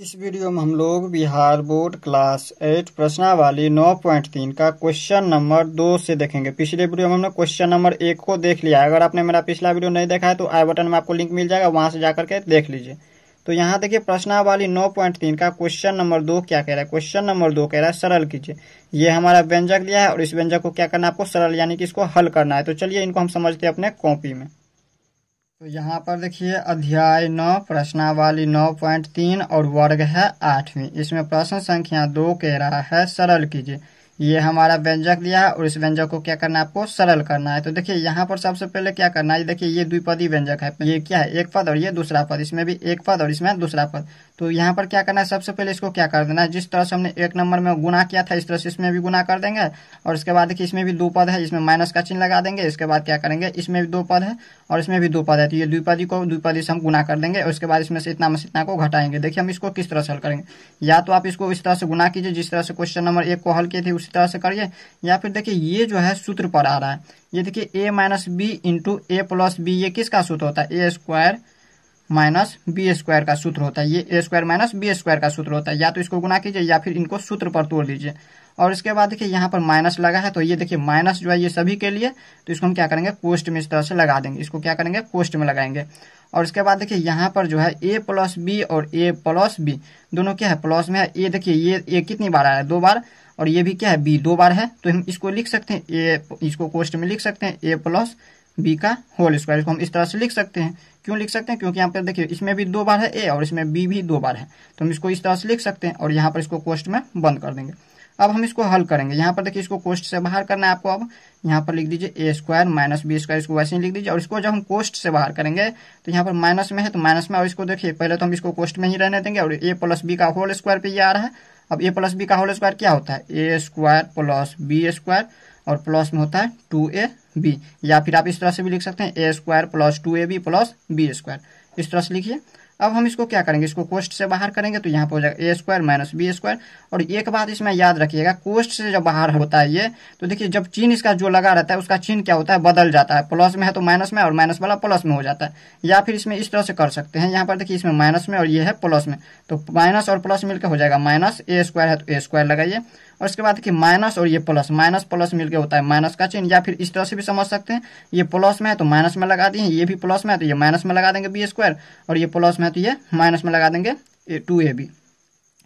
इस वीडियो में हम लोग बिहार बोर्ड क्लास एट प्रश्नावली नौ पॉइंट तीन का क्वेश्चन नंबर दो से देखेंगे पिछले वीडियो में हमने क्वेश्चन नंबर एक को देख लिया अगर आपने मेरा पिछला वीडियो नहीं देखा है तो आई बटन में आपको लिंक मिल जाएगा वहां से जाकर के देख लीजिए तो यहाँ देखिए प्रश्नावली नौ पॉइंट तीन का क्वेश्चन नंबर दो क्या कह रहा है क्वेश्चन नंबर दो कह रहा है सरल कीजिए ये हमारा व्यंजक दिया है और इस व्यंजक को क्या करना है आपको सरल यानी कि इसको हल करना है तो चलिए इनको हम समझते हैं अपने कॉपी में तो यहाँ पर देखिए अध्याय नौ प्रश्नावाली नौ पॉइंट तीन और वर्ग है आठवीं इसमें प्रश्न संख्या दो कह रहा है सरल कीजिए ये हमारा व्यंजक दिया है और इस व्यंजक को क्या करना है आपको सरल करना है तो देखिए यहाँ पर सबसे पहले क्या करना है देखिए ये द्विपदी व्यंजक है ये क्या है एक पद और ये दूसरा पद इसमें भी एक पद और इसमें दूसरा पद तो यहाँ पर क्या करना है सबसे पहले इसको क्या कर देना है जिस तरह से हमने एक नंबर में गुना किया था इस तरह से इसमें भी गुना कर देंगे और इसके बाद देखिए इसमें भी दो पद है इसमें माइनस का चिन्ह लगा देंगे इसके बाद क्या करेंगे इसमें भी दो पद है और इसमें भी दो पद है तो ये द्विपदी को द्विपदी से हम गुना कर देंगे और उसके बाद इसमें से इतना में इतना को घटाएंगे देखिए हम इसको किस तरह से हल करेंगे या तो आप इसको इस तरह से गुना कीजिए जिस तरह से क्वेश्चन नंबर एक को हल किए थे उस तरह से करिए या फिर देखिए ये जो है सूत्र पर आ रहा है ये देखिए A minus B into A plus B ये किसका सूत्र होता है A square minus B square का सूत्र होता है ये A square minus B square का सूत्र होता है या तो इसको गुना कीजिए या फिर इनको सूत्र पर तोड़ दीजिए और इसके बाद देखिए यहाँ पर माइनस लगा है तो ये देखिए माइनस जो है ये सभी के लिए तो इसको हम क्या करेंगे कोस्ट में इस तरह से लगा देंगे इसको क्या करेंगे कोस्ट में लगाएंगे और इसके बाद देखिए यहाँ पर जो है ए प्लस बी और ए प्लस बी दोनों क्या है प्लस में है ये देखिए ये ये कितनी बार आया है दो बार और ये भी क्या है बी दो बार है तो हम इसको लिख सकते हैं ए इसको कोस्ट में लिख सकते हैं ए प्लस बी का होल स्क्वायर इसको हम इस तरह से लिख सकते हैं क्यों लिख सकते हैं क्योंकि यहाँ पर देखिए इसमें भी दो बार है ए और इसमें बी भी दो बार है तो हम इसको इस तरह से लिख सकते हैं और यहाँ पर इसको कोस्ट में बंद कर देंगे अब हम इसको हल करेंगे यहाँ पर देखिए इसको कोस्ट से बाहर करना है आपको अब यहाँ पर लिख दीजिए A square minus B square इसको वैसे ही लिख दीजिए और इसको जब हम कोस्ट से बाहर करेंगे तो यहाँ पर माइनस में है तो माइनस में और इसको देखिए पहले तो हम इसको कोस्ट में ही रहने देंगे और ए प्लस बी का होल स्क्वायर पे ये आ रहा है अब ए प्लस बी का होल स्क्वायर क्या होता है A square plus B square और प्लस में होता है टू ए बी या फिर आप इस तरह से भी लिख सकते हैं A square plus two A B plus B square इस तरह से लिखिए अब हम इसको क्या करेंगे इसको कोस्ट से बाहर करेंगे तो यहाँ पर हो जाएगा A square minus B square और एक बात इसमें याद रखिएगा कोस्ट से जब बाहर होता है ये तो देखिए जब चीन इसका जो लगा रहता है उसका चीन क्या होता है बदल जाता है प्लस में है तो माइनस में और माइनस वाला प्लस में हो जाता है या फिर इसमें इस तरह से कर सकते हैं यहाँ पर देखिए इसमें माइनस में और ये है प्लस में तो माइनस और प्लस मिलकर हो जाएगा माइनस ए स्क्वायर है तो ए स्क्वायर लगाइए और इसके बाद देखिए माइनस और ये प्लस माइनस प्लस मिलकर होता है माइनस का चिन्ह या फिर इस तरह से भी समझ सकते हैं ये प्लस में है तो माइनस में लगा दिए ये भी प्लस में है तो ये माइनस में लगा देंगे बी स्क्वायर और ये प्लस में आती है माइनस में लगा देंगे ए टू ए बी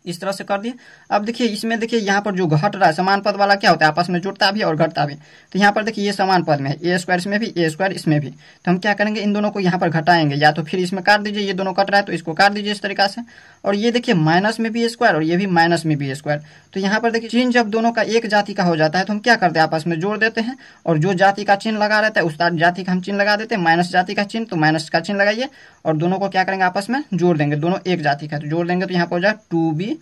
इस तरह से कर दिए अब देखिए इसमें देखिए यहाँ पर जो घट रहा है समान पद वाला क्या होता है आपस में जुड़ता भी और घटता भी तो यहाँ पर देखिए ये समान पद में है ए स्क्वायर इसमें भी ए स्क्वायर इसमें भी तो हम क्या करेंगे इन दोनों को यहाँ पर घटाएंगे या तो फिर इसमें काट दीजिए ये दोनों कट रहा है तो इसको काट दीजिए इस तरीका से और ये देखिए माइनस में भी स्क्वायर और ये भी माइनस में भी स्क्वायर तो यहाँ पर देखिए चिन्ह जब दोनों का एक जाति का हो जाता है तो हम क्या करते हैं आपस में जोड़ देते हैं और जो जाति का चिन्ह लगा रहता है उस जाति का हम चिन्ह लगा देते हैं माइनस जाति का चिन्ह तो माइनस का चिन्ह लगाइए और दोनों को क्या करेंगे आपस में जोड़ देंगे दोनों एक जाति का तो जोड़ देंगे तो यहाँ पर हो जाए टू बी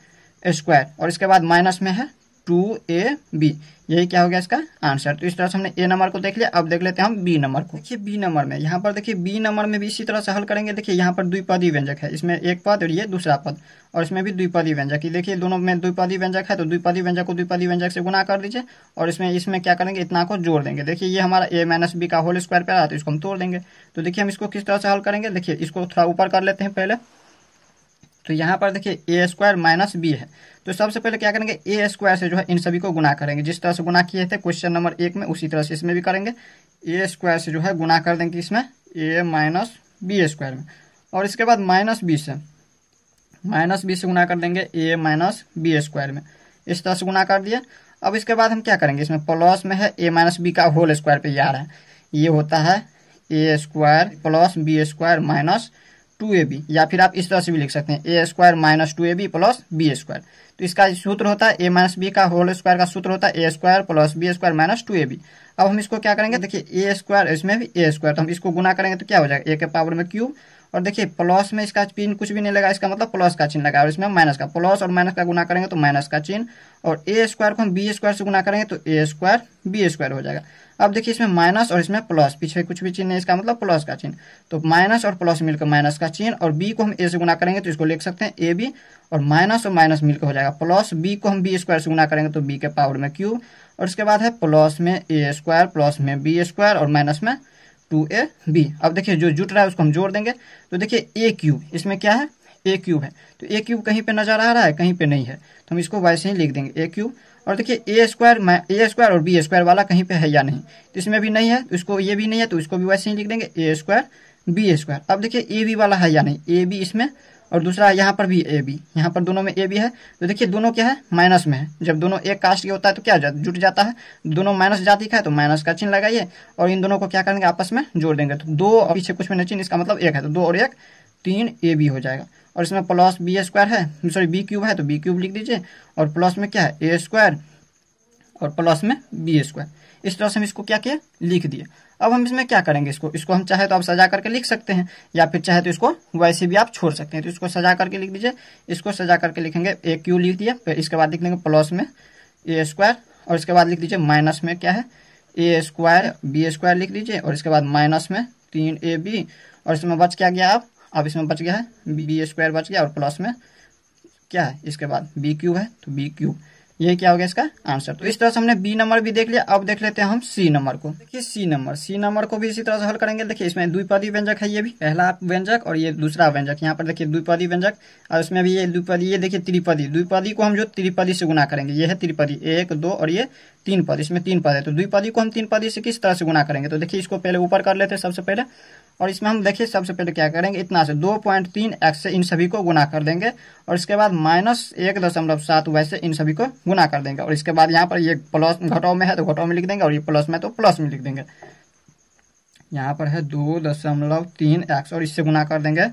स्क्वायर और इसके बाद माइनस में है टू ए बी यही क्या हो गया इसका आंसर तो इस तरह से हमने ए नंबर को देख लिया अब देख लेते हैं हम बी नंबर को देखिए बी नंबर में यहाँ पर देखिए बी नंबर में भी इसी तरह से हल करेंगे देखिए यहाँ पर द्विपदी व्यंजक है इसमें एक पद और ये दूसरा पद और इसमें भी द्विपदी व्यंजक देखिए दोनों में द्विपदी व्यंजक है तो द्विपदी व्यंजक को द्विपदी व्यंजक से गुना कर दीजिए और इसमें इसमें क्या करेंगे इतना को जोड़ देंगे देखिए ये हमारा ए माइनस बी का होल स्क्वायर पे आ रहा है तो इसको हम तोड़ देंगे तो देखिए हम इसको किस तरह से हल करेंगे देखिए इसको थोड़ा ऊपर कर लेते हैं पहले तो यहाँ पर देखिए ए स्क्वायर माइनस बी है तो सबसे पहले क्या करेंगे ए स्क्वायर से जो है इन सभी को गुना करेंगे जिस तरह से गुना किए थे क्वेश्चन नंबर एक में उसी तरह से इसमें भी करेंगे ए स्क्वायर से जो है गुना कर देंगे इसमें ए माइनस बी स्क्वायर में और इसके बाद माइनस बी से माइनस बी से गुना कर देंगे ए माइनस बी स्क्वायर में इस तरह से गुना कर दिया अब इसके बाद हम क्या करेंगे इसमें प्लस में है ए माइनस बी का होल स्क्वायर पे यार आ रहा है ये होता है A square plus B square minus two A B या फिर आप इस तरह से भी लिख सकते हैं A square minus two A B plus B square तो इसका सूत्र होता है ए माइनस बी का होल स्क्वायर का सूत्र होता है A square plus B square minus two A B अब हम इसको क्या करेंगे देखिए ए स्क्वायर इसमें भी ए स्क्वायर तो हम इसको गुना करेंगे तो क्या हो जाएगा ए के पावर में क्यूब और देखिए प्लस में इसका पिन कुछ भी नहीं लगा इसका मतलब प्लस का चिन्ह लगा और इसमें माइनस का प्लस और माइनस का गुना करेंगे तो माइनस का चिन्ह और ए स्क्वायर को हम बी स्क्वायर से गुना करेंगे तो ए स्क्वायर बी स्क्वायर हो जाएगा अब देखिए इसमें माइनस और इसमें प्लस पीछे कुछ भी चिन्ह है इसका मतलब प्लस का चिन्ह तो माइनस और प्लस मिलकर माइनस का चिन्ह और बी को हम ए से गुना करेंगे तो इसको लिख सकते हैं ए बी और माइनस और माइनस मिलकर हो जाएगा प्लस बी को हम बी स्क्वायर से गुना करेंगे तो बी के पावर में क्यूब और इसके बाद है प्लस में ए स्क्वायर प्लस में बी स्क्वायर और माइनस में टू ए बी अब देखिए जो जुट रहा है उसको हम जोड़ देंगे तो देखिए ए क्यूब इसमें क्या है ए क्यूब है तो ए क्यूब कहीं पे नजर आ रहा है कहीं पे नहीं है तो हम इसको वैसे ही लिख देंगे ए क्यूब और देखिए ए स्क्वायर ए स्क्वायर और बी स्क्वायर वाला कहीं पे है या नहीं तो इसमें भी नहीं है तो इसको ये भी नहीं है तो इसको भी वैसे ही लिख देंगे ए स्क्वायर बी स्क्वायर अब देखिए ए बी वाला है या नहीं ए बी इसमें और दूसरा यहाँ पर भी ए बी यहाँ पर दोनों में ए बी है तो देखिए दोनों क्या है माइनस में है जब दोनों एक कास्ट के होता है तो क्या जुट जाता है दोनों माइनस जाति का है तो माइनस का चिन्ह लगाइए और इन दोनों को क्या करेंगे आपस में जोड़ देंगे तो दो और पीछे कुछ में चिन्ह इसका मतलब एक है तो दो और एक तीन ए बी हो जाएगा और इसमें प्लस बी स्क्वायर है सॉरी बी क्यूब है तो बी क्यूब लिख दीजिए और प्लस में क्या है ए स्क्वायर और प्लस में बी स्क्वायर इस तरह से हम इसको क्या किया लिख दिए अब हम इसमें क्या करेंगे इसको इसको हम चाहे तो आप सजा करके लिख सकते हैं या फिर चाहे तो इसको वैसे भी आप छोड़ सकते हैं तो इसको सजा करके लिख दीजिए इसको सजा करके लिखेंगे ए क्यू लिख दिया फिर इसके बाद लिख देंगे प्लस में ए स्क्वायर और इसके बाद लिख दीजिए माइनस में क्या है ए स्क्वायर बी स्क्वायर लिख दीजिए और इसके बाद माइनस में तीन ए बी और इसमें बच क्या गया अब अब इसमें बच गया है बी स्क्वायर बच गया और प्लस में क्या है इसके बाद बी क्यूब है तो बी क्यूब ये क्या हो गया इसका आंसर तो इस तरह से हमने बी नंबर भी देख लिया अब देख लेते हैं हम सी नंबर को देखिए सी नंबर सी नंबर को भी इसी तरह से हल करेंगे देखिए इसमें द्विपदी व्यंजक है ये भी पहला व्यंजक और ये दूसरा व्यंजक यहाँ पर देखिए द्विपदी व्यंजक और इसमें भी ये द्विपदी ये देखिए त्रिपदी द्विपदी को हम जो त्रिपदी से गुना करेंगे ये है त्रिपदी एक दो और ये तीन पद इसमें तीन पद है तो द्विपदी को हम तीन पदी से किस तरह से गुना करेंगे तो देखिए इसको पहले ऊपर कर लेते हैं सबसे पहले और इसमें हम देखिए सबसे पहले क्या करेंगे इतना से दो पॉइंट तीन एक्स से इन सभी को गुना कर देंगे और इसके बाद माइनस एक दशमलव सात वाई से इन सभी को गुना कर देंगे और इसके बाद यहाँ पर ये प्लस घटाव में है तो घटाव में लिख देंगे और ये प्लस में तो प्लस में लिख देंगे यहाँ पर है दो दशमलव तीन एक्स और इससे गुना कर देंगे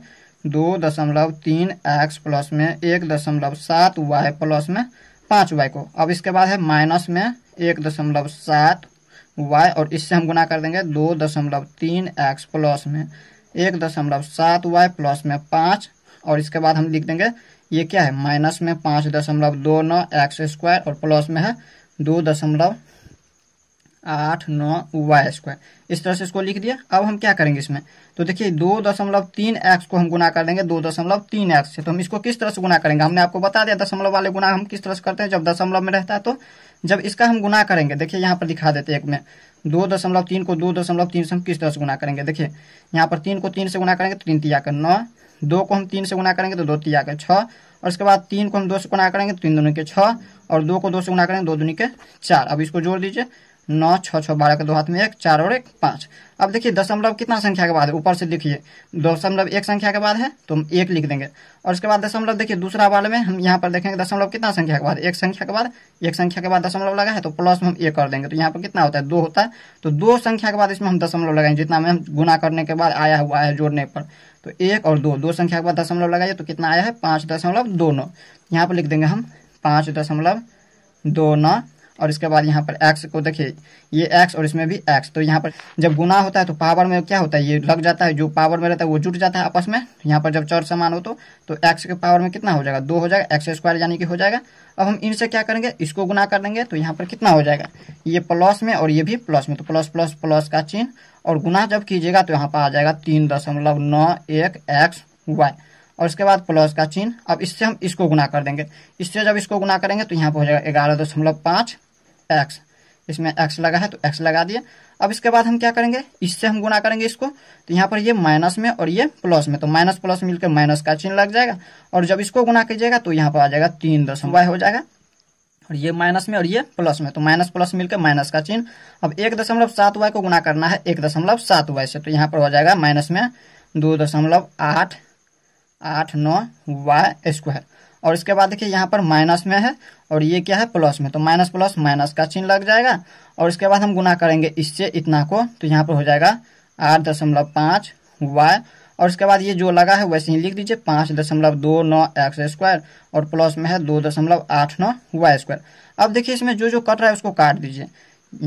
दो दशमलव तीन एक्स प्लस में एक दशमलव सात वाई प्लस में पाँच वाई को अब इसके बाद है माइनस में एक दशमलव सात वाई और इससे हम गुना कर देंगे दो दशमलव तीन एक्स प्लस में एक दशमलव सात वाई प्लस में पाँच और इसके बाद हम लिख देंगे ये क्या है माइनस में पाँच दशमलव दो नौ एक्स स्क्वायर और प्लस में है दो दशमलव आठ नौ वाई स्क्वायर इस तरह से इसको लिख दिया अब हम क्या करेंगे इसमें तो देखिए दो दशमलव तीन एक्स को हम गुना कर देंगे दो दशमलव तीन एक्स से तो हम इसको किस तरह से गुना करेंगे हमने आपको बता दिया दशमलव वाले गुना हम किस तरह से करते हैं जब दशमलव में रहता है तो जब इसका हम गुना करेंगे देखिए यहाँ पर दिखा देते एक में दो दशमलव तीन को दो दशमलव तीन से हम किस तरह से गुना करेंगे देखिए यहाँ पर तीन को तीन से गुना करेंगे तो तीन तिया कर नौ दो को हम तीन से गुना करेंगे तो दो तिया के छः और उसके बाद तीन को हम दो से गुना करेंगे तो तीन दोनों के छः और दो को दो से गुना करेंगे दो दुनिया के चार अब इसको जोड़ दीजिए नौ छः छः बारह के दो हाथ में एक चार और एक पाँच अब देखिए दशमलव कितना संख्या के बाद है ऊपर से लिखिए दशमलव एक संख्या के बाद है तो हम एक लिख देंगे और उसके बाद दशमलव देखिए दूसरा वाले में हम यहाँ पर देखेंगे दशमलव कितना संख्या के बाद एक संख्या के बाद एक संख्या के बाद दशमलव लगा है तो प्लस में हम एक कर देंगे तो यहाँ पर कितना होता है दो होता है तो दो संख्या के बाद इसमें हम दशमलव लगाएंगे जितना में हम गुना करने के बाद आया हुआ है जोड़ने पर तो एक और दो दो संख्या के बाद दशमलव लगाइए तो कितना आया है पाँच दशमलव दो नौ यहाँ पर लिख देंगे हम पाँच दशमलव दो नौ और इसके बाद यहाँ पर एक्स को देखिए ये एक्स और इसमें भी एक्स तो यहाँ पर जब गुना होता है तो पावर में क्या होता है ये लग जाता है जो पावर में रहता है वो जुट जाता है आपस में यहाँ पर जब चौर समान हो तो तो एक्स के पावर में कितना हो जाएगा दो हो जाएगा एक्स स्क्वायर यानी कि हो जाएगा अब हम इनसे क्या करेंगे इसको गुना कर देंगे तो यहाँ पर कितना हो जाएगा ये प्लस में और ये भी प्लस में तो प्लस प्लस प्लस का चिन्ह और गुना जब कीजिएगा तो यहाँ पर आ जाएगा तीन दशमलव नौ एक एक्स वाई और उसके बाद प्लस का चिन्ह अब इससे हम इसको गुना कर देंगे इससे जब इसको गुना करेंगे तो यहाँ पर हो जाएगा ग्यारह दशमलव पाँच एक्स इसमें एक्स लगा है तो एक्स लगा दिया अब इसके बाद हम क्या करेंगे इससे हम गुना करेंगे इसको तो यहाँ पर ये माइनस में और ये प्लस में तो माइनस प्लस मिलकर माइनस का चिन्ह लग जाएगा और जब इसको गुना कीजिएगा तो यहाँ पर आ जाएगा तीन दशमलव हो जाएगा और ये माइनस में और ये प्लस में तो माइनस प्लस मिलकर माइनस का चिन्ह अब एक दशमलव सात वाई को गुना करना है एक दशमलव सात वाई से तो यहाँ पर हो जाएगा माइनस में दो दशमलव आठ आठ नौ वाई स्क्वायर और इसके बाद देखिए यहाँ पर माइनस में है और ये क्या है प्लस में तो माइनस प्लस माइनस का चिन्ह लग जाएगा और इसके बाद हम गुना करेंगे इससे इतना को तो यहाँ पर हो जाएगा आठ दशमलव पाँच वाई और इसके बाद ये जो लगा है वैसे ही लिख दीजिए पाँच दशमलव दो नौ एक्स स्क्वायर और प्लस में है दो दशमलव आठ नौ वाई स्क्वायर अब देखिए इसमें जो जो कट रहा है उसको काट दीजिए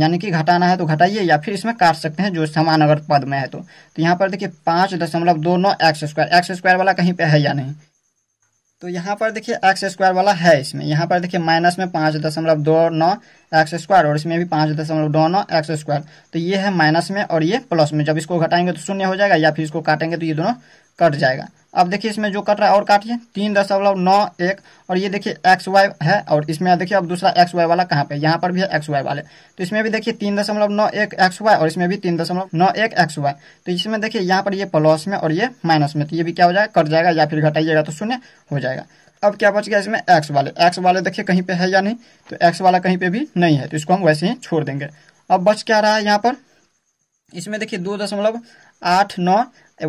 यानी कि घटाना है तो घटाइए या फिर इसमें काट सकते हैं जो समान अगर पद में है तो, तो यहाँ पर देखिए पाँच दशमलव दो नौ एक्स स्क्वायर एक्स स्क्वायर वाला कहीं पे है या नहीं तो यहाँ पर देखिए एक्स स्क्वायर वाला है इसमें यहाँ पर देखिए माइनस में पाँच दशमलव दो नौ एक्स स्क्वायर और इसमें भी पाँच दशमलव नौ एक्स स्क्वायर तो ये है माइनस में और ये प्लस में जब इसको घटाएंगे तो शून्य हो जाएगा या फिर इसको काटेंगे तो ये दोनों कट जाएगा अब देखिए इसमें जो कट रहा है और काटिए तीन दशमलव नौ एक और ये देखिए एक्स वाई है और इसमें देखिए अब दूसरा एक्स वाई वाला कहाँ पे यहाँ पर भी है एक्स वाई वाले तो इसमें भी देखिए तीन दशमलव नौ एक एक्स वाई और इसमें भी तीन दशमलव नौ एक एक्स वाई तो इसमें देखिए यहाँ पर ये प्लस में और ये माइनस में तो ये भी क्या हो जाएगा कट जाएगा या फिर घटाइएगा तो शून्य हो जाएगा अब क्या बच गया इसमें एक्स वाले एक्स वाले देखिए कहीं पे है या नहीं तो एक्स वाला कहीं पे भी नहीं है तो इसको हम वैसे ही छोड़ देंगे अब बच क्या रहा है यहाँ पर इसमें देखिए दो दशमलव आठ नौ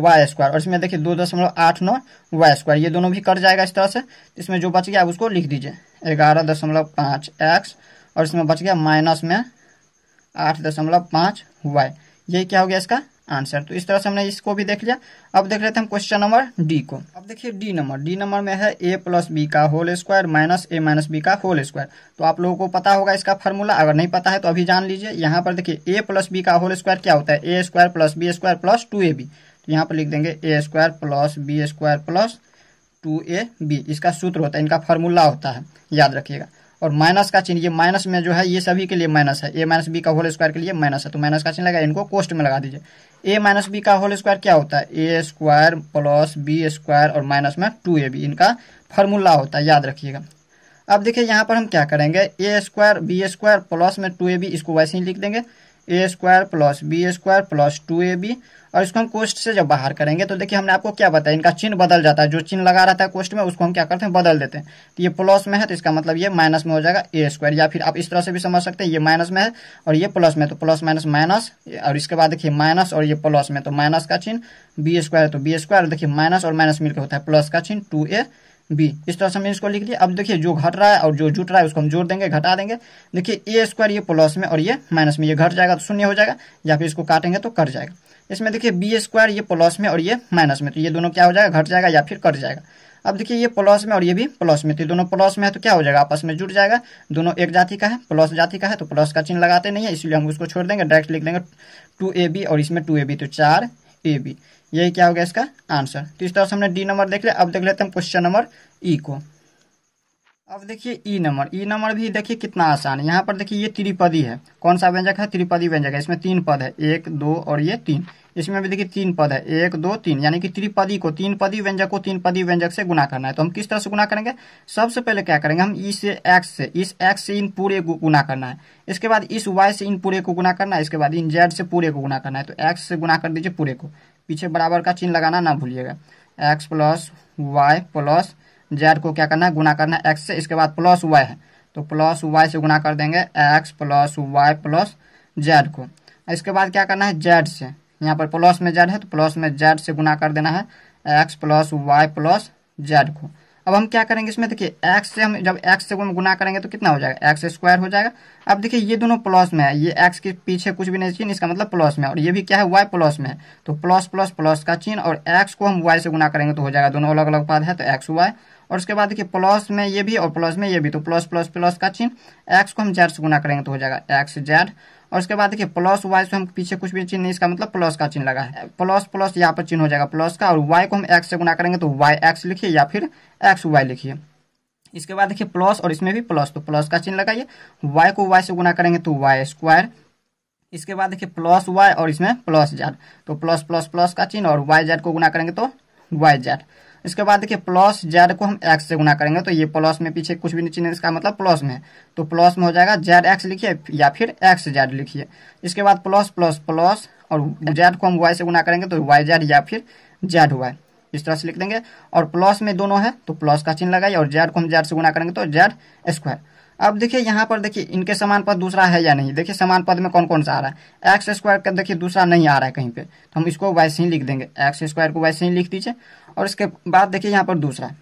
वाई स्क्वायर और इसमें देखिए दो दशमलव आठ नौ वाई स्क्वायर ये दोनों भी कट जाएगा इस तरह से इसमें जो बच गया अब उसको लिख दीजिए ग्यारह दशमलव पाँच एक्स और इसमें बच गया माइनस में आठ दशमलव पाँच वाई यही क्या हो गया इसका आंसर तो इस तरह से हमने इसको भी देख लिया अब देख लेते हैं क्वेश्चन नंबर डी को अब देखिए डी नंबर डी नंबर में है ए प्लस बी का whole square minus A minus B का होल स्क्वायर तो आप लोगों को पता होगा इसका फॉर्मूला अगर नहीं पता है तो अभी जान लीजिए यहाँ पर देखिए ए प्लस बी का होल स्क्वायर क्या होता है A square plus B square plus two A B तो यहाँ पर लिख देंगे A square plus B square plus two A B इसका सूत्र होता है इनका फॉर्मूला होता है याद रखिएगा और माइनस का चिन्ह ये माइनस में जो है ये सभी के लिए माइनस है ए माइनस बी का होल स्क्वायर के लिए माइनस है तो माइनस का चिन्ह लगा इनको कोस्ट में लगा दीजिए ए माइनस बी का होल स्क्वायर क्या होता है A square plus B square और माइनस में टू ए बी इनका फॉर्मूला होता है याद रखिएगा अब देखिए यहाँ पर हम क्या करेंगे A square B square plus में टू ए बी इसको वैसे ही लिख देंगे A square plus B square plus two A B और इसको हम कोस्ट से जब बाहर करेंगे तो देखिए हमने आपको क्या बताया इनका चिन्ह बदल जाता है जो चिन्ह लगा रहता है कोस्ट में उसको हम क्या करते हैं बदल देते हैं तो ये प्लस में है तो इसका मतलब ये माइनस में हो जाएगा ए स्क्वायर या फिर आप इस तरह से भी समझ सकते हैं ये माइनस में है और ये प्लस में तो प्लस माइनस माइनस और इसके बाद देखिए माइनस और ये प्लस में तो माइनस का चिन्ह बी स्क्वायर तो बी स्क्वायर देखिए माइनस और माइनस मिलकर होता है प्लस का चिन्ह टू ए बी इस तरह से हमने इसको लिख लिया अब देखिए जो घट रहा है और जो जुट रहा है उसको हम जोड़ देंगे घटा देंगे देखिए ए स्क्वायर ये प्लस में और ये माइनस में ये घट जाएगा तो शून्य हो जाएगा या फिर इसको काटेंगे तो कट जाएगा इसमें देखिए बी स्क्वायर ये प्लस में और ये माइनस में तो ये दोनों क्या हो जाएगा घट जाएगा या फिर कट जाएगा अब देखिए ये प्लस में और ये भी प्लस में तो दोनों प्लस में है तो क्या हो जाएगा आपस में जुट जाएगा दोनों एक जाति का है प्लस जाति का है तो प्लस का चिन्ह लगाते नहीं है इसलिए हम उसको छोड़ देंगे डायरेक्ट लिख देंगे टू ए बी और इसमें टू ए बी तो चार ए बी यही क्या हो गया इसका आंसर तो इस तरह से हमने डी नंबर देख लिया अब देख लेते हैं क्वेश्चन नंबर ई को अब देखिए ई नंबर ई नंबर भी देखिए कितना आसान है यहाँ पर देखिए ये त्रिपदी है कौन सा व्यंजक है त्रिपदी व्यंजक है इसमें तीन पद है एक दो और ये तीन इसमें भी देखिए तीन पद है एक दो तीन यानी कि त्रिपदी को तीन पदी व्यंजक को तीन पदी व्यंजक से गुना करना है तो हम किस तरह से गुना करेंगे सबसे पहले क्या करेंगे हम ई e से एक्स से इस एक्स से इन पूरे को गुना करना है इसके बाद इस वाई से इन पूरे को गुना करना है इसके बाद इन जेड से पूरे को गुना करना है तो एक्स से गुना कर दीजिए पूरे को पीछे बराबर का चिन्ह लगाना ना भूलिएगा X plus Y plus Z को क्या करना है गुना करना है एक्स से इसके बाद प्लस वाई है तो प्लस वाई से गुना कर देंगे X plus Y plus Z को इसके बाद क्या करना है जेड से यहाँ पर प्लस में जेड है तो प्लस में जेड से गुना कर देना है X plus Y plus Z को अब हम क्या करेंगे इसमें देखिए एक्स से हम जब एक्स से गुना करेंगे तो कितना हो जाएगा एक्स स्क्वायर हो जाएगा अब देखिए ये दोनों प्लस में है ये एक्स के पीछे कुछ भी नहीं चीन इसका मतलब प्लस में और ये भी क्या है वाई प्लस में है तो प्लस प्लस प्लस का चीन और एक्स को हम वाई से गुना करेंगे तो हो जाएगा दोनों अलग अलग पद है तो एक्स वाई और उसके बाद देखिए प्लस में ये भी और प्लस में ये भी तो प्लस प्लस प्लस का चीन एक्स को हम जेड से गुना करेंगे तो हो जाएगा एक्स जेड और उसके बाद देखिए प्लस वाई से हम पीछे कुछ भी चिन्ह नहीं इसका मतलब प्लस का चिन्ह लगा है प्लस प्लस यहाँ पर चिन्ह हो जाएगा प्लस का और वाई को हम एक्स से गुना करेंगे तो वाई एक्स लिखिए या फिर एक्स वाई लिखिए इसके बाद देखिए प्लस और इसमें भी प्लस तो प्लस का चिन्ह लगाइए वाई को वाई से गुना करेंगे तो वाई स्क्वायर इसके बाद देखिए प्लस वाई और इसमें प्लस जेड तो प्लस प्लस प्लस का चिन्ह और वाई जेड को गुना करेंगे तो वाई जेड इसके बाद देखिए प्लस जेड को हम एक्स से गुना करेंगे तो ये प्लस में पीछे कुछ भी नहीं चिन्ह इसका मतलब प्लस में तो प्लस में हो जाएगा जेड एक्स लिखिए या फिर एक्स जेड लिखिए इसके बाद प्लस प्लस प्लस और जेड को हम वाई से गुना करेंगे तो वाई जेड या फिर जेड वाई इस तरह से लिख देंगे और प्लस में दोनों है तो प्लस का चिन्ह लगाइए और जेड को हम जेड से गुना करेंगे तो जेड स्क्वायर अब देखिए यहाँ पर देखिए इनके समान पद दूसरा है या नहीं देखिए समान पद में कौन कौन सा आ रहा है एक्स स्क्वायर का देखिए दूसरा नहीं आ रहा है कहीं पे तो हम इसको वाई से ही लिख देंगे एक्स स्क्वायर को वाई से ही लिख दीजिए और इसके बाद देखिए यहाँ पर दूसरा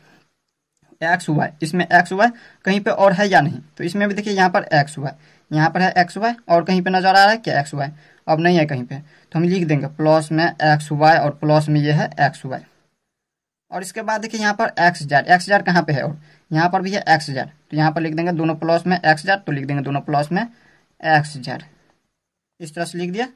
एक्स हुआ इसमें एक्स हुआ कहीं पे और है या नहीं तो इसमें भी देखिए यहाँ पर एक्स हुआ यहाँ पर है एक्स हुआ और कहीं पे नजर आ रहा है क्या एक्स हुआ अब नहीं है कहीं पे तो हम लिख देंगे प्लस में एक्स हुआ और प्लस में ये है एक्स हुआ और इसके बाद देखिए यहाँ पर एक्स जेड एक्स जेड कहाँ पे है और यहाँ पर भी है एक्स जेड तो यहाँ पर लिख देंगे दोनों प्लस में एक्स जेड तो लिख देंगे दोनों प्लस में एक्स जेड इस तरह से लिख दिया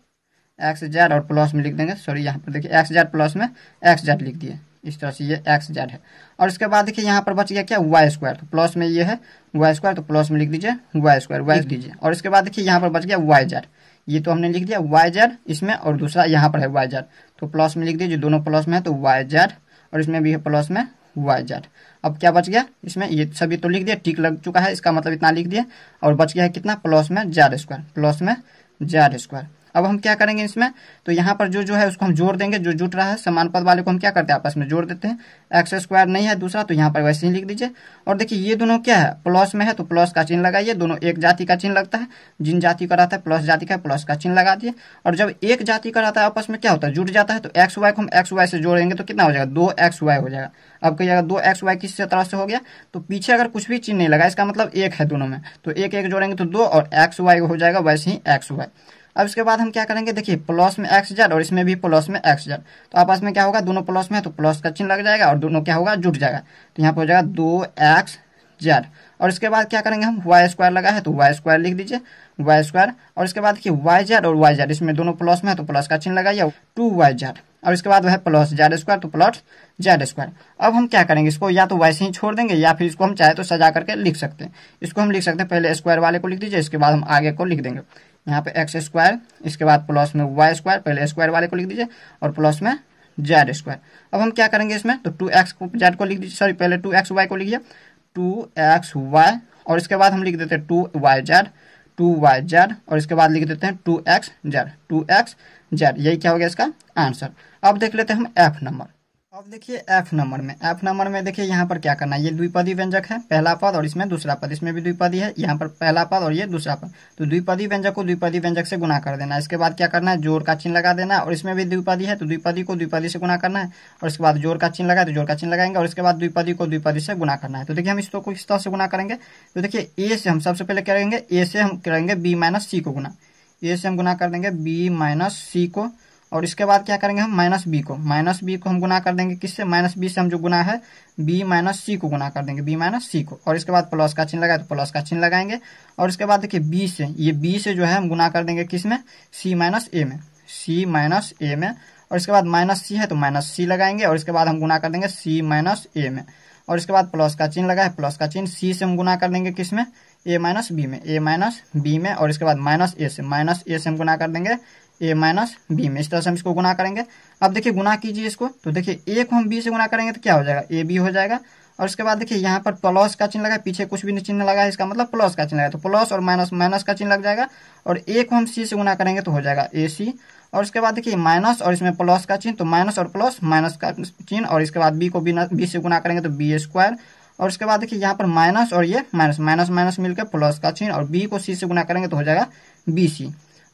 एक्स जेड और प्लस में लिख देंगे सॉरी यहाँ पर देखिए एक्स जेड प्लस में एक्स जेड लिख दिया इस तरह से ये एक्स जेड है और उसके बाद देखिए यहाँ पर बच गया क्या वाई स्क्वायर तो प्लस में ये है वाई स्क्वायर तो प्लस में लिख दीजिए वाई स्क्वायर वाई दीजिए और इसके बाद देखिए यहाँ पर बच गया वाई जेड ये तो हमने लिख दिया वाई जेड इसमें और दूसरा यहाँ पर है वाई जेड तो प्लस में लिख दीजिए दोनों प्लस में है तो वाई जेड और इसमें भी है प्लस में वाई जेड अब क्या बच गया इसमें ये सभी तो लिख दिया टिक लग चुका है इसका मतलब इतना लिख दिया और बच गया है कितना प्लस में जेड स्क्वायर प्लस में जेड स्क्वायर अब हम क्या करेंगे इसमें तो यहाँ पर जो जो है उसको हम जोड़ देंगे जो जुट रहा है समान पद वाले को हम क्या करते हैं आपस में जोड़ देते हैं एक्स स्क्वायर नहीं है दूसरा तो यहाँ पर वैसे ही लिख दीजिए और देखिए ये दोनों क्या है प्लस में है तो प्लस का चिन्ह लगाइए दोनों एक जाति का चिन्ह लगता है जिन जाति का रहता है प्लस जाति का प्लस का चिन्ह लगा दिए और जब एक जाति का रहता है आपस में क्या होता है जुट जाता है तो एक्स वाई को हम एक्स वाई से जोड़ेंगे तो कितना हो जाएगा दो एक्स वाई हो जाएगा अब कही दो एक्स वाई किस तरह से हो गया तो पीछे अगर कुछ भी चिन्ह नहीं लगा इसका मतलब एक है दोनों में तो एक एक जोड़ेंगे तो दो और एक्स वाई हो जाएगा वैसे ही एक्स वाई अब इसके बाद हम क्या करेंगे देखिए प्लस में एक्स जेड और इसमें भी प्लस में एक्स जेड तो आपस में क्या होगा दोनों प्लस में तो प्लस का चिन्ह लग जाएगा और दोनों क्या होगा जुट जाएगा तो यहाँ पर हो जाएगा दो एक्स जेड और इसके बाद क्या करेंगे हम वाई स्क्वायर लगा है तो वाई स्क्वायर लिख दीजिए वाई स्क्वायर और इसके बाद देखिए वाई जेड और वाई जेड इसमें दोनों प्लस में है तो प्लस का चिन्ह लगाइए टू वाई जेड और इसके बाद वह प्लस जेड स्क्वायर तो प्लस जेड स्क्वायर अब हम क्या करेंगे इसको या तो वाई से ही छोड़ देंगे या फिर इसको हम चाहे तो सजा करके लिख सकते हैं इसको हम लिख सकते हैं पहले स्क्वायर वाले को लिख दीजिए इसके बाद हम आगे को लिख देंगे यहाँ पे एक्स स्क्वायर इसके बाद प्लस में वाई स्क्वायर पहले स्क्वायर वाले को लिख दीजिए और प्लस में जेड स्क्वायर अब हम क्या करेंगे इसमें तो टू एक्स को जेड को लिख दीजिए सॉरी पहले टू एक्स वाई को लिखिए टू एक्स वाई और इसके बाद हम लिख देते हैं two Y Z two Y Z और इसके बाद लिख देते हैं two X Z two X Z यही क्या हो गया इसका आंसर अब देख लेते हैं हम एफ नंबर अब देखिए एफ नंबर में एफ नंबर में देखिए यहाँ पर क्या करना है ये द्विपदी व्यंजक है पहला पद और इसमें दूसरा पद इसमें भी द्विपदी है यहाँ पर पहला पद और ये दूसरा पद तो द्विपदी व्यंजक को द्विपदी व्यंजक से गुना कर देना इसके बाद क्या करना है जोर का चिन्ह लगा देना और इसमें भी द्विपदी है तो द्विपदी को द्विपदी से गुना करना है और इसके बाद जोर का चिन्ह लगाए तो जोर का चिन्ह लगाएंगे और इसके बाद द्विपदी को द्विपदी से गुना करना है तो देखिए हम इसको किस तरह से गुना करेंगे तो देखिए ए से हम सबसे पहले करेंगे ए से हम करेंगे बी माइनस सी को गुना ए से हम गुना कर देंगे बी माइनस सी को और इसके बाद क्या करेंगे हम माइनस बी को माइनस बी को हम गुना कर देंगे किससे माइनस बी से हम जो गुना है बी माइनस सी को गुना कर देंगे बी माइनस सी को और इसके बाद प्लस का चिन्ह लगाए तो प्लस का चिन्ह लगाएंगे और इसके बाद देखिए बी से ये बी से जो है हम गुना कर देंगे किस में सी माइनस ए में सी माइनस ए में और इसके बाद माइनस सी है तो माइनस सी लगाएंगे और इसके बाद हम गुना कर देंगे सी माइनस ए में और इसके बाद प्लस का चिन्ह लगा है प्लस का चिन्ह सी से हम गुना कर देंगे किस में ए माइनस बी में ए माइनस बी में और इसके बाद माइनस ए से माइनस ए से हम गुना कर देंगे ए माइनस बी में इस तरह से हम इसको गुना करेंगे अब देखिए गुना कीजिए इसको तो देखिए ए को हम बी से गुना करेंगे तो क्या हो जाएगा ए बी हो जाएगा और उसके बाद देखिए यहाँ पर प्लस का चिन्ह लगा पीछे कुछ भी नहीं चिन्ह लगा है इसका मतलब प्लस का चिन्ह लगा तो प्लस और माइनस माइनस का चिन्ह लग जाएगा और ए को हम सी से गुना करेंगे तो हो जाएगा ए सी और उसके बाद देखिए माइनस और इसमें प्लस का चिन्ह तो माइनस और प्लस माइनस का चिन्ह और इसके बाद बी को बी बी से गुना करेंगे तो बी स्क्वायर और उसके बाद देखिए यहाँ पर माइनस और ये माइनस माइनस माइनस मिलकर प्लस का चिन्ह और बी को सी से गुना करेंगे तो हो जाएगा बी सी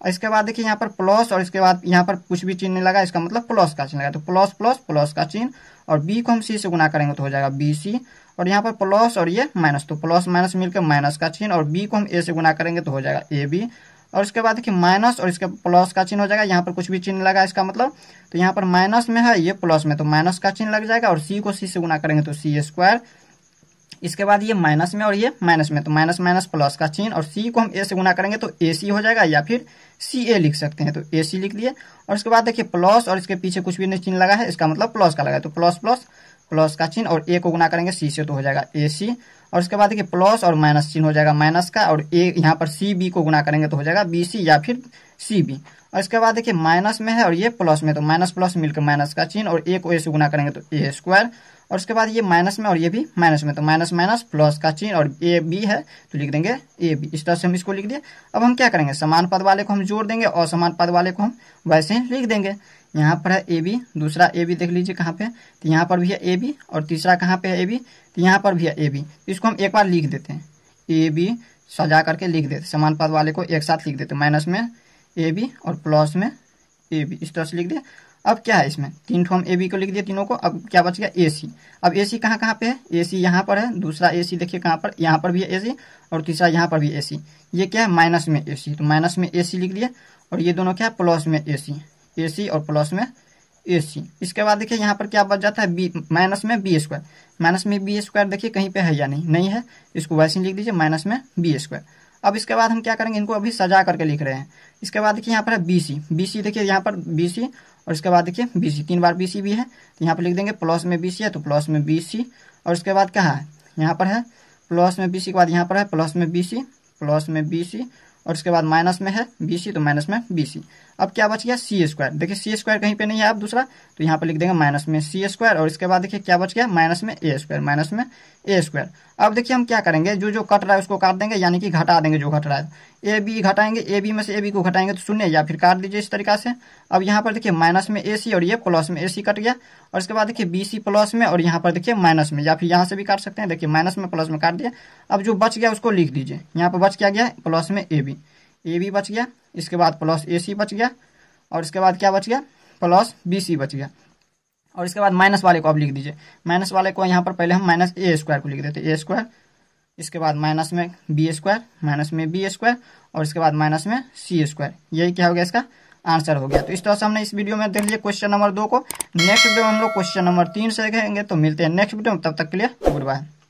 इसके बाद देखिए यहाँ पर प्लस और इसके बाद यहाँ पर कुछ भी चिन्ह लगा इसका मतलब प्लस का चिन्ह लगा तो प्लस प्लस प्लस का चिन्ह और बी को हम सी से गुना करेंगे तो हो जाएगा बी सी और यहाँ पर प्लस और ये माइनस तो प्लस माइनस मिलकर माइनस का चिन्ह और बी को हम ए से गुना करेंगे तो हो जाएगा ए बी और इसके बाद देखिए माइनस और इसका प्लस का चिन्ह हो जाएगा यहाँ पर कुछ भी चिन्ह लगा इसका मतलब तो यहाँ पर माइनस में है ये प्लस में तो माइनस का चिन्ह लग जाएगा और सी को सी से गुना करेंगे तो सी स्क्वायर इसके बाद ये माइनस में और ये माइनस में तो माइनस माइनस प्लस का चिन्ह और सी को हम ए से गुना करेंगे तो ए सी हो जाएगा या फिर सी ए लिख सकते हैं तो ए सी लिख दिए और इसके बाद देखिए प्लस और इसके पीछे कुछ भी नहीं चिन्ह लगा है इसका मतलब प्लस का लगा है तो प्लस प्लस प्लस का चिन्ह और ए को गुना करेंगे सी से तो हो जाएगा ए सी और उसके बाद देखिए प्लस और माइनस चिन्ह हो जाएगा माइनस का और ए यहाँ पर सी बी को गुना करेंगे तो हो जाएगा बी सी या फिर सी बी और इसके बाद देखिए माइनस में है और ये प्लस में तो माइनस प्लस मिलकर माइनस का चिन्ह और ए को ए से गुना करेंगे तो ए स्क्वायर और उसके बाद ये माइनस में और ये भी माइनस में तो माइनस माइनस प्लस का चिन्ह और ए बी है तो लिख देंगे ए बी इस तरह से हम इसको लिख दिए अब हम क्या करेंगे समान पद वाले को हम जोड़ देंगे और समान पद वाले को हम वैसे ही लिख देंगे यहाँ पर है ए बी दूसरा ए बी देख लीजिए कहाँ पे तो यहाँ पर भी है ए बी और तीसरा कहाँ पे है ए बी तो यहाँ पर भी है ए बी तो इसको हम एक बार लिख देते हैं ए बी सजा करके लिख देते समान पद वाले को एक साथ लिख देते माइनस में ए बी और प्लस में ए बी इस तरह से लिख दिया अब क्या है इसमें तीन ठो हम ए बी को लिख दिया तीनों को अब क्या बच गया ए सी अब ए सी कहाँ कहाँ पे है ए सी यहाँ पर है दूसरा ए सी देखिए कहाँ पर यहाँ पर भी है ए सी और तीसरा यहाँ पर भी ए सी ये क्या है माइनस में ए सी तो माइनस में ए सी लिख दिया और ये दोनों क्या है प्लस में ए सी ए सी और प्लस में ए सी इसके बाद देखिए यहाँ पर क्या बच जाता है बी माइनस में बी स्क्वायर माइनस में बी स्क्वायर देखिए कहीं पर है या नहीं नहीं है इसको वैसे लिख दीजिए माइनस में बी स्क्वायर अब इसके बाद हम क्या करेंगे इनको अभी सजा करके लिख रहे हैं इसके बाद देखिए यहाँ पर है बी सी बी सी देखिए यहाँ पर बी सी और इसके बाद देखिए बी तीन बार बी भी है तो यहाँ पर लिख देंगे प्लस में बी है तो प्लस में बी और उसके बाद कहाँ है यहाँ पर है प्लस में बी के बाद यहाँ पर है प्लस में बी प्लस में बी और उसके बाद माइनस में है बी तो माइनस में बी अब क्या बच गया सी स्क्वायर देखिए सी स्क्वायर कहीं पे नहीं है आप दूसरा तो यहाँ पर लिख देंगे माइनस में सी स्क्वायर और इसके बाद देखिए क्या बच गया माइनस में ए स्क्वायर माइनस में ए स्क्वायर अब देखिए हम क्या करेंगे जो जो कट रहा है उसको काट देंगे यानी कि घटा देंगे जो घट रहा है ए बी घटाएंगे ए बी में से ए बी को घटाएंगे तो शून्य या फिर काट दीजिए इस तरीका से अब यहाँ पर देखिए माइनस में ए सी और ये प्लस में ए सी कट गया और इसके बाद देखिए बी सी प्लस में और यहाँ पर देखिए माइनस में या फिर यहाँ से भी काट सकते हैं देखिए माइनस में प्लस में काट दिया अब जो बच गया उसको लिख दीजिए यहाँ पर बच क्या गया प्लस में ए बी ए बी बच गया इसके बाद प्लस ए सी बच गया और इसके बाद क्या बच गया प्लस बी सी बच गया और इसके बाद माइनस वाले को अब लिख दीजिए माइनस वाले को यहाँ पर पहले हम माइनस ए स्क्वायर को लिख देते ए स्क्वायर इसके बाद माइनस में बी स्क्वायर माइनस में बी स्क्वायर और इसके बाद माइनस में सी स्क्वायर यही क्या हो गया इसका आंसर हो गया तो इस तरह से हमने इस वीडियो में देख लिया क्वेश्चन नंबर दो को नेक्स्ट वीडियो में हम लोग क्वेश्चन नंबर तीन से देखेंगे तो मिलते हैं नेक्स्ट वीडियो में तब तक के लिए गुड बाय